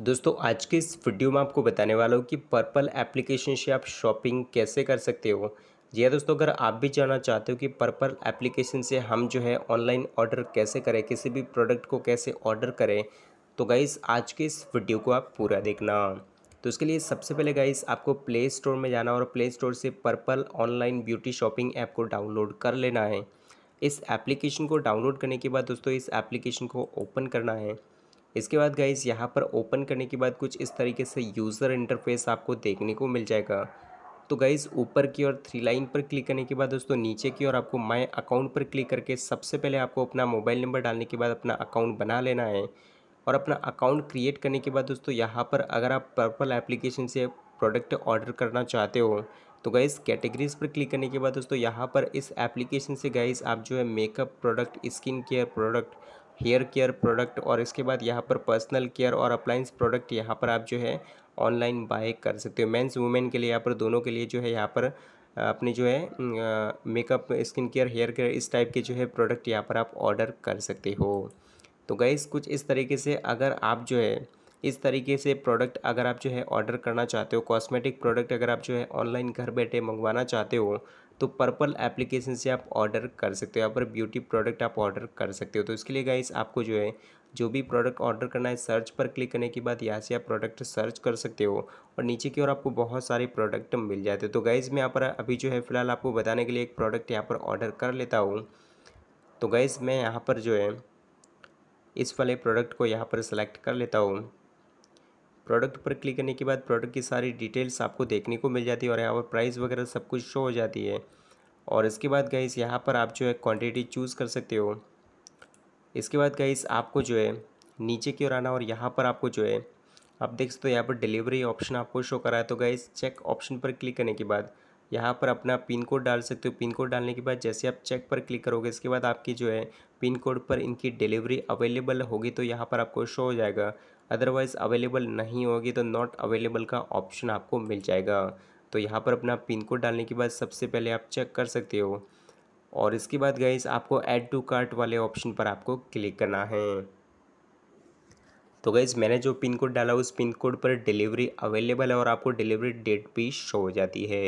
दोस्तों आज के इस वीडियो में आपको बताने वाला हूँ कि पर्पल एप्लीकेशन से आप शॉपिंग कैसे कर सकते हो जी हाँ दोस्तों अगर आप भी जानना चाहते हो कि पर्पल एप्लीकेशन से हम जो है ऑनलाइन ऑर्डर कैसे करें किसी भी प्रोडक्ट को कैसे ऑर्डर करें तो गाइस आज के इस वीडियो को आप पूरा देखना तो इसके लिए सबसे पहले गाइस आपको प्ले स्टोर में जाना और प्ले स्टोर से Purplle online beauty shopping app को डाउनलोड कर लेना है इस एप्लीकेशन को डाउनलोड करने के बाद दोस्तों इस एप्लीकेशन को ओपन करना है इसके बाद गाइज यहाँ पर ओपन करने के बाद कुछ इस तरीके से यूज़र इंटरफेस आपको देखने को मिल जाएगा तो गाइज़ ऊपर की ओर थ्री लाइन पर क्लिक करने के बाद दोस्तों नीचे की ओर आपको माई अकाउंट पर क्लिक करके सबसे पहले आपको अपना मोबाइल नंबर डालने के बाद अपना अकाउंट बना लेना है और अपना अकाउंट क्रिएट करने के बाद दोस्तों यहाँ पर अगर आप पर्पल एप्लीकेशन से प्रोडक्ट ऑर्डर करना चाहते हो तो गाइज़ कैटेगरीज पर क्लिक करने के बाद दोस्तों यहाँ पर इस एप्लीकेशन से गाइज़ आप जो है makeup product skin care product hair care product और इसके बाद यहाँ पर पर्सनल केयर और अप्लाइंस प्रोडक्ट यहाँ पर आप जो है ऑनलाइन बाय कर सकते हो मेंस वुमेन के लिए यहाँ पर दोनों के लिए जो है यहाँ पर अपने जो है makeup skin care hair care इस टाइप के जो है प्रोडक्ट यहाँ पर आप ऑर्डर कर सकते हो तो गैस कुछ इस तरीके से अगर आप जो है इस तरीके से प्रोडक्ट अगर आप जो है ऑर्डर करना चाहते हो कॉस्मेटिक प्रोडक्ट अगर आप जो है ऑनलाइन घर बैठे मंगवाना चाहते हो तो पर्पल एप्लीकेशन से आप ऑर्डर कर सकते हो यहाँ पर ब्यूटी प्रोडक्ट आप ऑर्डर कर सकते हो तो इसके लिए गाइस आपको जो है जो भी प्रोडक्ट ऑर्डर करना है सर्च पर क्लिक करने के बाद यहाँ से आप प्रोडक्ट सर्च कर सकते हो और नीचे की ओर आपको बहुत सारे प्रोडक्ट मिल जाते हैं तो गाइज़ मैं यहाँ पर अभी जो है फ़िलहाल आपको बताने के लिए एक प्रोडक्ट यहाँ पर ऑर्डर कर लेता हूँ तो गाइज़ मैं यहाँ पर जो है इस वाले प्रोडक्ट को यहाँ पर सेलेक्ट कर लेता हूँ प्रोडक्ट पर क्लिक करने के बाद प्रोडक्ट की सारी डिटेल्स आपको देखने को मिल जाती है और यहाँ पर प्राइस वगैरह सब कुछ शो हो जाती है और इसके बाद गाइस यहाँ पर आप जो है क्वांटिटी चूज़ कर सकते हो इसके बाद गाइस आपको जो है नीचे की ओर आना और यहाँ पर आपको जो है आप देख सकते हो यहाँ पर डिलीवरी ऑप्शन आपको शो करा है तो गाइस चेक ऑप्शन पर क्लिक करने के बाद यहाँ पर अपना पिन कोड डाल सकते हो पिन कोड डालने के बाद जैसे आप चेक पर क्लिक करोगे इसके बाद आपकी जो है पिन कोड पर इनकी डिलीवरी अवेलेबल होगी तो यहाँ पर आपको शो हो जाएगा अदरवाइज़ अवेलेबल नहीं होगी तो नॉट अवेलेबल का ऑप्शन आपको मिल जाएगा तो यहाँ पर अपना पिन कोड डालने के बाद सबसे पहले आप चेक कर सकते हो और इसके बाद गाइज आपको ऐड टू कार्ट वाले ऑप्शन पर आपको क्लिक करना है तो गाइज़ मैंने जो पिन कोड डाला उस पिन कोड पर डिलीवरी अवेलेबल है और आपको डिलीवरी डेट भी शो हो जाती है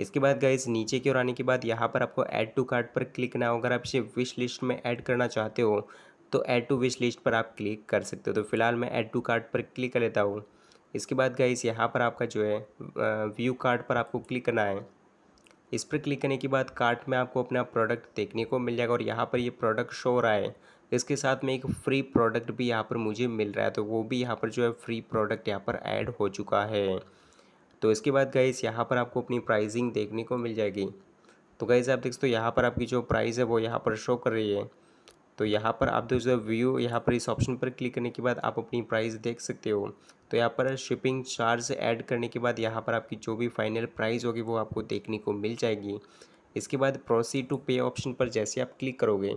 इसके बाद गाइज नीचे की ओर आने के बाद यहाँ पर आपको ऐड टू कार्ट पर क्लिक करना होगा अगर आप इसे विश लिस्ट में ऐड करना चाहते हो तो ऐड टू विश लिस्ट पर आप क्लिक कर सकते हो तो फिलहाल मैं ऐड टू कार्ट पर क्लिक कर लेता हूँ इसके बाद गाइस यहाँ पर आपका जो है व्यू कार्ट पर आपको क्लिक करना है इस पर क्लिक करने के बाद कार्ट में आपको अपना प्रोडक्ट देखने को मिल जाएगा और यहाँ पर ये प्रोडक्ट शो हो रहा है इसके साथ में एक फ्री प्रोडक्ट भी यहाँ पर मुझे मिल रहा है तो वो भी यहाँ पर जो है फ्री प्रोडक्ट यहाँ पर ऐड हो चुका है तो इसके बाद गाइस यहाँ पर आपको अपनी प्राइजिंग देखने को मिल जाएगी तो गई आप देख सकते हो यहाँ पर आपकी जो प्राइस है वो यहाँ पर शो कर रही है तो यहाँ पर आप जो व्यू यहाँ पर इस ऑप्शन पर क्लिक करने के बाद आप अपनी प्राइस देख सकते हो तो यहाँ पर शिपिंग चार्ज ऐड करने के बाद यहाँ पर आपकी जो भी फाइनल प्राइस होगी वो आपको देखने को मिल जाएगी इसके बाद प्रोसीड टू पे ऑप्शन पर जैसे आप क्लिक करोगे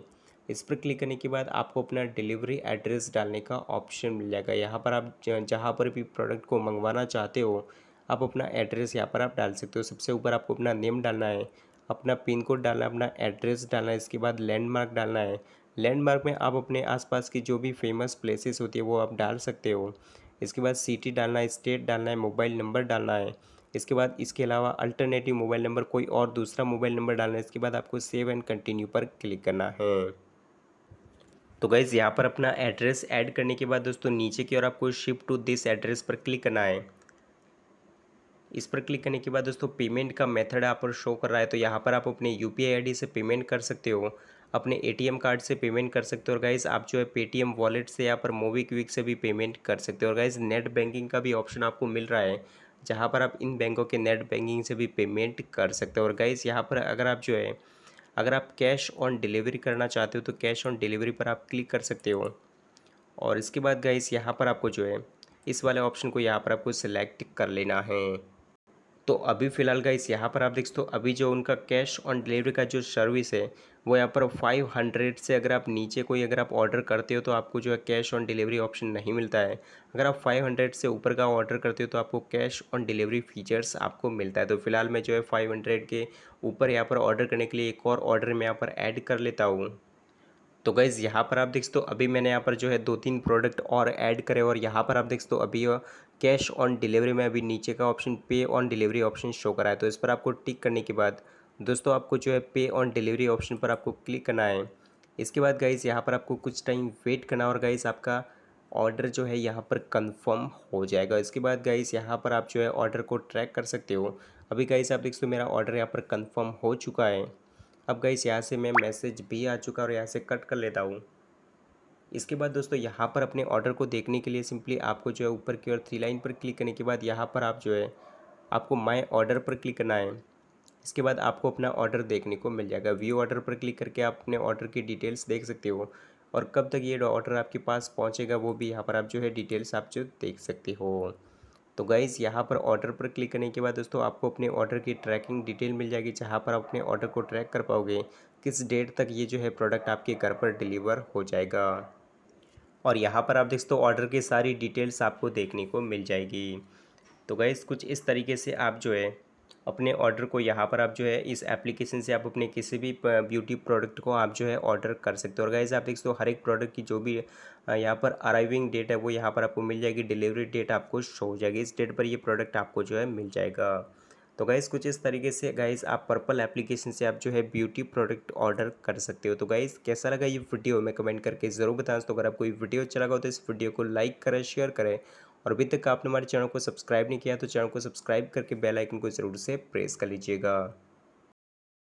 इस पर क्लिक करने के बाद आपको अपना डिलीवरी एड्रेस डालने का ऑप्शन मिल जाएगा यहाँ पर आप जहाँ पर भी प्रोडक्ट को मंगवाना चाहते हो आप अपना एड्रेस यहाँ पर आप डाल सकते हो सबसे ऊपर आपको अपना नेम डालना है अपना पिन कोड डालना है अपना एड्रेस डालना है इसके बाद लैंडमार्क डालना है लैंडमार्क में आप अपने आसपास की जो भी फेमस प्लेसेस होती है वो आप डाल सकते हो इसके बाद सिटी डालना है स्टेट डालना है मोबाइल नंबर डालना है इसके बाद इसके अलावा अल्टरनेटिव मोबाइल नंबर कोई और दूसरा मोबाइल नंबर डालना है इसके बाद आपको सेव एंड कंटिन्यू पर क्लिक करना है हाँ। तो गाइज़ यहाँ पर अपना एड्रेस ऐड करने के बाद दोस्तों नीचे की ओर आपको शिफ्ट टू दिस एड्रेस पर क्लिक करना है इस पर क्लिक करने के बाद दोस्तों पेमेंट का मेथड यहाँ पर शो कर रहा है तो यहाँ पर आप अपने यू पी आई से पेमेंट कर सकते हो अपने एटीएम कार्ड से पेमेंट कर सकते हो और गाइज आप जो है पेटीएम वॉलेट से या पर मोबी क्विक से भी पेमेंट कर सकते हो और गाइज नेट बैंकिंग का भी ऑप्शन आपको मिल रहा है जहाँ पर आप इन बैंकों के नेट बैंकिंग से भी पेमेंट कर सकते हो और गाइज यहाँ पर अगर आप जो है अगर आप कैश ऑन डिलीवरी करना चाहते हो तो कैश ऑन डिलीवरी पर आप क्लिक कर सकते हो और इसके बाद गाइज यहाँ पर आपको जो है इस वाले ऑप्शन को यहाँ पर आपको सिलेक्ट कर लेना है तो अभी फ़िलहाल का इस यहाँ पर आप देख सकते हो अभी जो उनका कैश ऑन डिलीवरी का जो सर्विस है वो यहाँ पर 500 से अगर आप नीचे कोई अगर आप ऑर्डर करते हो तो आपको जो है कैश ऑन डिलीवरी ऑप्शन नहीं मिलता है अगर आप 500 से ऊपर का ऑर्डर करते हो तो आपको कैश ऑन डिलीवरी फीचर्स आपको मिलता है तो फिलहाल मैं जो है 500 के ऊपर यहाँ पर ऑर्डर करने के लिए एक और ऑर्डर मैं यहाँ पर ऐड कर लेता हूँ तो गैज़ यहाँ पर आप देख सकते हो अभी मैंने यहाँ पर जो है दो तीन प्रोडक्ट और ऐड करे और यहाँ पर आप देख सकते हो अभी कैश ऑन डिलीवरी में अभी नीचे का ऑप्शन पे ऑन डिलीवरी ऑप्शन शो करा है तो इस पर आपको टिक करने के बाद दोस्तों आपको जो है पे ऑन डिलीवरी ऑप्शन पर आपको क्लिक करना है इसके बाद गाइज़ यहाँ पर आपको कुछ टाइम वेट करना और गाइज़ आपका ऑर्डर जो है यहाँ पर कंफर्म हो जाएगा इसके बाद गाइस यहाँ पर आप जो है ऑर्डर को ट्रैक कर सकते हो अभी गाइस आप देख सकते हो मेरा ऑर्डर यहाँ पर कंफर्म हो चुका है अब इस यहाँ से मैं मैसेज भी आ चुका और यहाँ से कट कर लेता हूँ इसके बाद दोस्तों यहाँ पर अपने ऑर्डर को देखने के लिए सिंपली आपको जो है ऊपर की ओर थ्री लाइन पर क्लिक करने के बाद यहाँ पर आप जो है आपको माय ऑर्डर पर क्लिक करना है इसके बाद आपको अपना ऑर्डर देखने को मिल जाएगा व्यू ऑर्डर पर क्लिक करके आप अपने ऑर्डर की डिटेल्स देख सकते हो और कब तक ये ऑर्डर आपके पास पहुँचेगा वो भी यहाँ पर आप जो है डिटेल्स आप जो देख सकते हो तो गाइज़ यहाँ पर ऑर्डर पर क्लिक करने के बाद दोस्तों आपको अपने ऑर्डर की ट्रैकिंग डिटेल मिल जाएगी जहाँ पर आप अपने ऑर्डर को ट्रैक कर पाओगे किस डेट तक ये जो है प्रोडक्ट आपके घर पर डिलीवर हो जाएगा और यहाँ पर आप देख सकते हो ऑर्डर की सारी डिटेल्स आपको देखने को मिल जाएगी तो गैस कुछ इस तरीके से आप जो है अपने ऑर्डर को यहाँ पर आप जो है इस एप्लीकेशन से आप अपने किसी भी ब्यूटी प्रोडक्ट को आप जो है ऑर्डर कर सकते हो और गाइज आप देख सकते हो हर एक प्रोडक्ट की जो भी यहाँ पर अराइविंग डेट है वो यहाँ पर आपको मिल जाएगी डिलीवरी डेट आपको शो हो जाएगी इस डेट पर ये प्रोडक्ट आपको जो है मिल जाएगा तो गाइज़ कुछ इस तरीके से गाइज़ आप पर्पल एप्लीकेशन से आप जो है ब्यूटी प्रोडक्ट ऑर्डर कर सकते हो तो गाइज़ कैसा लगा ये वीडियो में कमेंट करके ज़रूर बताएं तो अगर आपको ये वीडियो अच्छा लगा हो तो इस वीडियो को लाइक करें शेयर करें और अभी तक आपने हमारे चैनल को सब्सक्राइब नहीं किया तो चैनल को सब्सक्राइब करके बेल आइकन को ज़रूर से प्रेस कर लीजिएगा